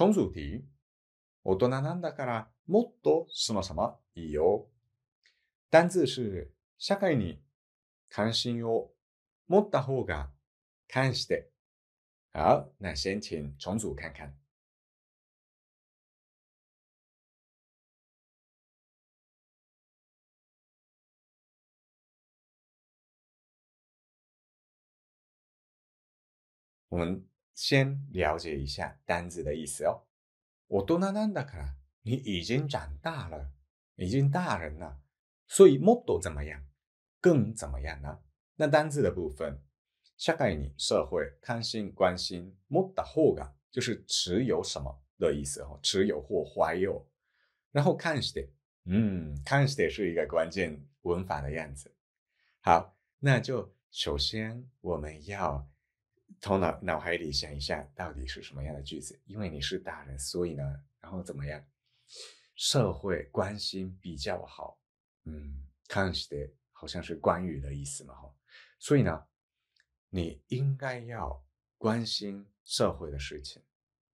선수티大人なんだからもっとすまさまいいよ。単字是社会に関心を持った方が関して。好，那先请重组看看。我们先了解一下单子的意思哦。我多纳纳达卡，你已经长大了，已经大人了，所以木多怎么样？更怎么样呢？那单字的部分，社会你社会关心关心木的货噶，就是持有什么的意思哦，持有或怀有。然后看什的，嗯，看什的是一个关键文法的样子。好，那就首先我们要。头脑脑海里想一下，到底是什么样的句子？因为你是大人，所以呢，然后怎么样？社会关心比较好，嗯，看起的好像是关羽的意思嘛，哈。所以呢，你应该要关心社会的事情，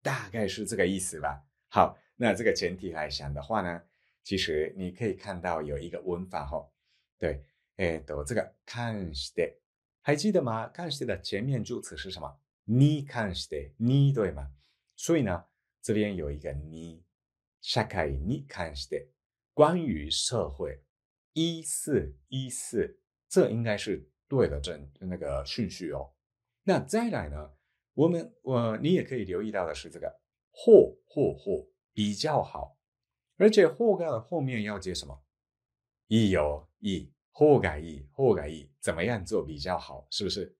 大概是这个意思吧。好，那这个前提来想的话呢，其实你可以看到有一个文法哈，对，诶，这个看起的。还记得吗？开是的前面助词是什么？你是的你对吗？所以呢，这边有一个你，社会你是的，关于社会，一四一四，这应该是对的，正那个顺序哦。那再来呢？我们我你也可以留意到的是这个，或或或比较好，而且或的后面要接什么？亦有亦或改亦或改意。怎么样做比较好？是不是？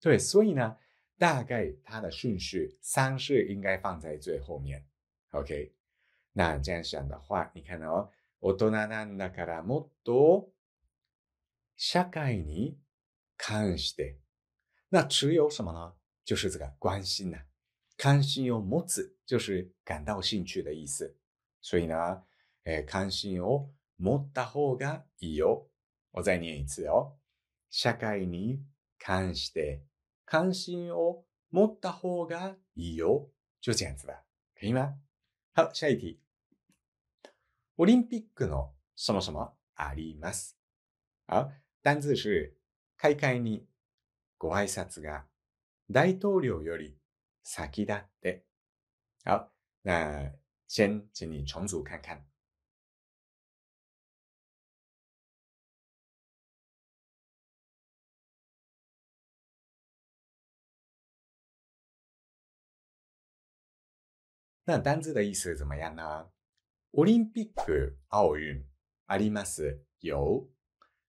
对，所以呢，大概它的顺序，三是应该放在最后面。OK，那这样想的话，你看哦，大人なんだからもっと社会に関して，那持有什么呢？就是这个关心呐。関心を持つ就是感到兴趣的意思。所以呢，関心を持った方がいいよ。我再念一次哦。社会に関して関心を持った方がいいよ。就这样は。吧。はい、シャイティ。オリンピックのそもそもあります。好、单字是開会にご挨拶が大統領より先だって。好、那先请你重组看看。那单字的意思怎么样呢？奥林匹克奥运あります有。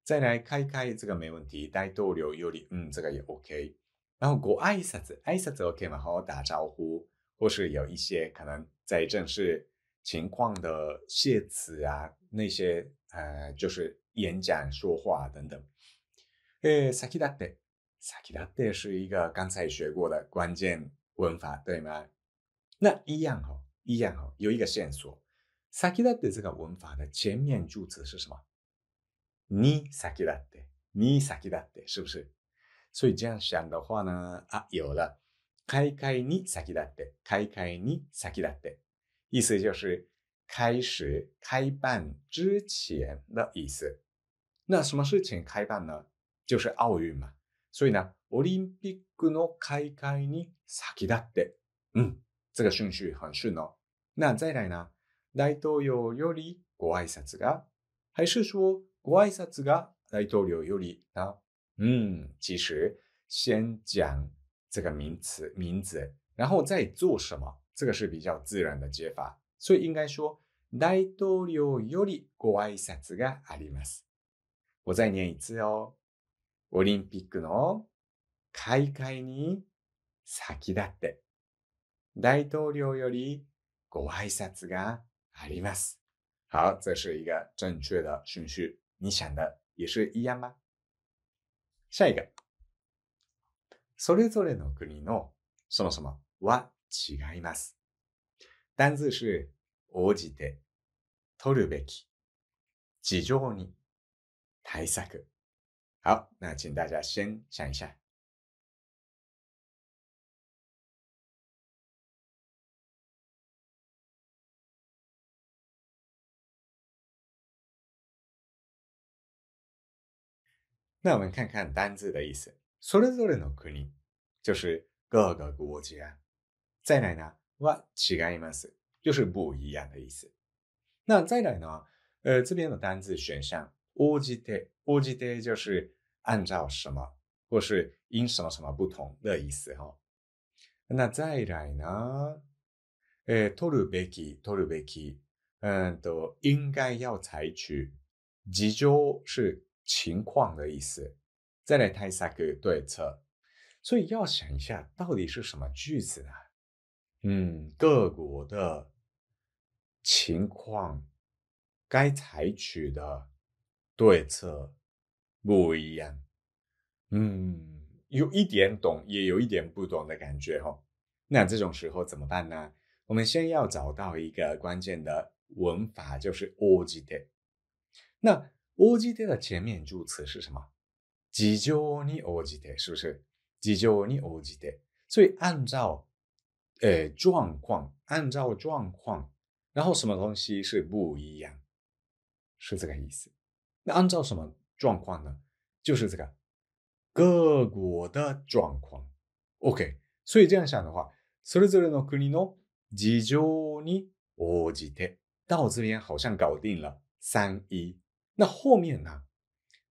再来开开这个没问题。大通りより嗯这个也 OK。然后ご挨拶挨拶 OK 嘛，好好打招呼，或是有一些可能在正式情况的谢词啊，那些呃就是演讲说话等等。诶、さきだってさきだって是一个刚才学过的关键文法对吗？那一样哈、い一样哈、い有一个线索。先立って这个文法的前面助词是什么？你先立って，你先立って，是不是？所以这样想的话呢，啊，有了，開会に先立って，開会に先立って，意思就是开始开办之前的意思。那什么事情开办呢？就是奥运嘛。所以呢，オリンピックの開会に先立って，嗯。这个顺序很顺哦。那再来呢？大統領よりご挨拶が，还是说ご挨拶が大統領より呢？嗯，其实先讲这个名词名字，然后再做什么，这个是比较自然的解法。所以应该说大統領よりご挨拶があります。我再念一次哦。オリンピックの開会に先立って。大統領よりご挨拶があります。好，这是一个正确的顺序。你想的也是一样吗？下一个，それぞれの国のそもそもは違います。单字是応じて、取るべき、事情に、対策。好，那请大家先想一下。那我们看看单字的意思。それぞれの国，就是各个国家。再来呢，は違います，就是不一样的意思。那再来呢，呃，这边的单字选项、応じて、応じて就是按照什么，或是因什么什么不同的意思哈。那再来呢，え、取るべき、取るべき，嗯，都应该要采取。事情是。情况的意思，再来谈一下各对策，所以要想一下，到底是什么句子呢？嗯，各国的情况该采取的对策不一样。嗯，有一点懂，也有一点不懂的感觉哦。那这种时候怎么办呢？我们先要找到一个关键的文法，就是オジテ。那応じて的前面助词是什么？事情に応じて是不是？事情に応じて，所以按照，呃，状况，按照状况，然后什么东西是不一样，是这个意思。那按照什么状况呢？就是这个各国的状况。OK，所以这样想的话，それぞれの国の事情に応じて，到这边好像搞定了。三一。那后面呢？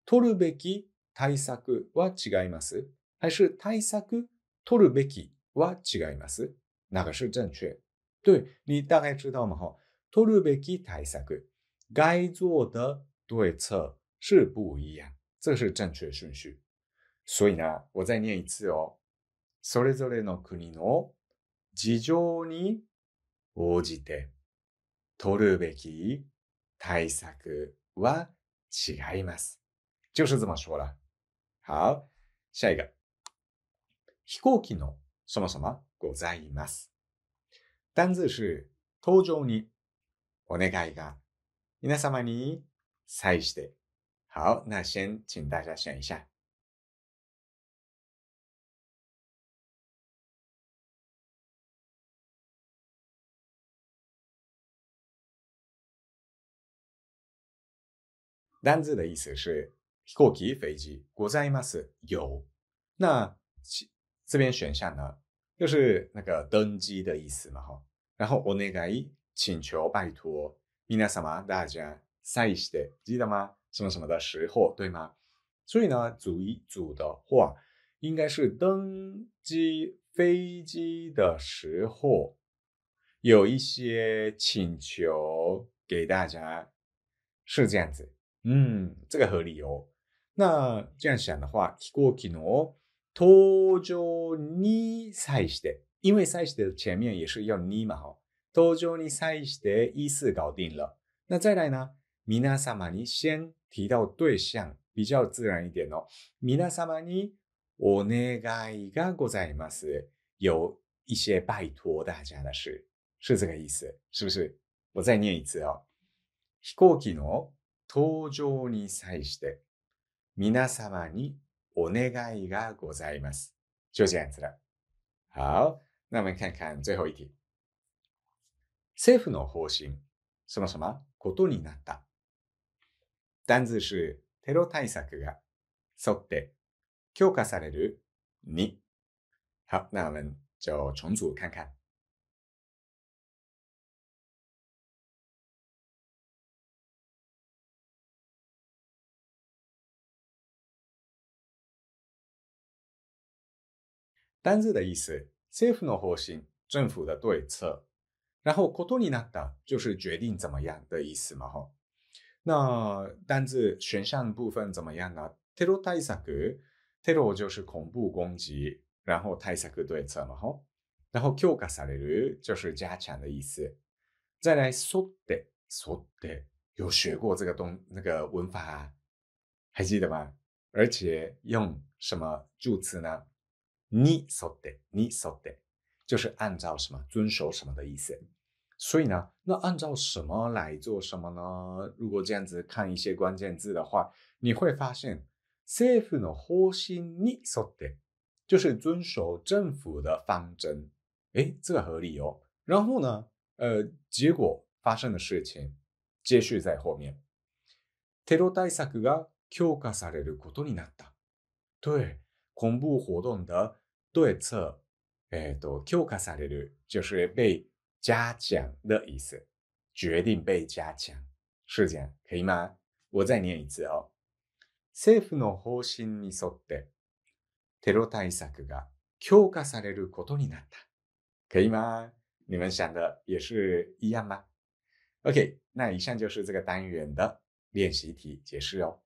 取るべき対策は違います。还是対策取るべきは違います。哪个是正确？对你大概知道吗？哈，取るべき対策，该做的对策是不一样，这是正确顺序。所以呢，我再念一次哦。それぞれの国の事情に応じて取るべき対策は違います。就是这么说了。好，下一个。飛行機のそもそもございます。単数是登場にお願いが皆様に際して。好，那先请大家选一下。单字的意思是过机飞机，国在ま是有。那这边选项呢，就是那个登机的意思嘛哈。然后お願い请求拜托，みなさ大家さいして记得吗？什么什么的时候对吗？所以呢，组一组的话，应该是登机飞机的时候，有一些请求给大家，是这样子。嗯，这个合理哦。那这样想的话，飛行機の登場に際して，因为的前面也是要嘛，哈。登場に際して意思搞定了。那再来呢，先提到对象，比较自然一点哦。お願いがございます。有一些拜托大家的事，是这个意思，是不是？我再念一次哦。登場に際して皆様にお願いがございます。就这样子了。好，那我们看看最后一题。政府の方針、そもそもことになった。单字是テロ対策が沿って強化されるに。好，那我们就重组看看。单字的意思，政府的合心，政府的对策。然后、ことになった就是决定怎么样的意思嘛。哈，那单字选项部分怎么样呢？テロ対策，テロ就是恐怖攻击，然后対策对策嘛。哈，然后強化される就是加强的意思。再来、そでそで有学过这个东那个文法，还记得吗？而且用什么助词呢？你晓得，你晓得，就是按照什么遵守什么的意思。所以呢，那按照什么来做什么呢？如果这样子看一些关键字的话，你会发现，政府の核心你晓得，就是遵守政府的方针。诶，这个合理哦。然后呢，呃，结果发生的事情，接续在后面。テロ対策が強化されることになった。对。恐怖活动的对策，诶，都强化了的，就是被加奖的意思，决定被加奖，是这样，可以吗？我再念一次哦。政府の方針に沿ってテロ対策が強化されることになった。可以吗？你们想的也是一样吗？OK，那以上就是这个单元的练习题解释哦。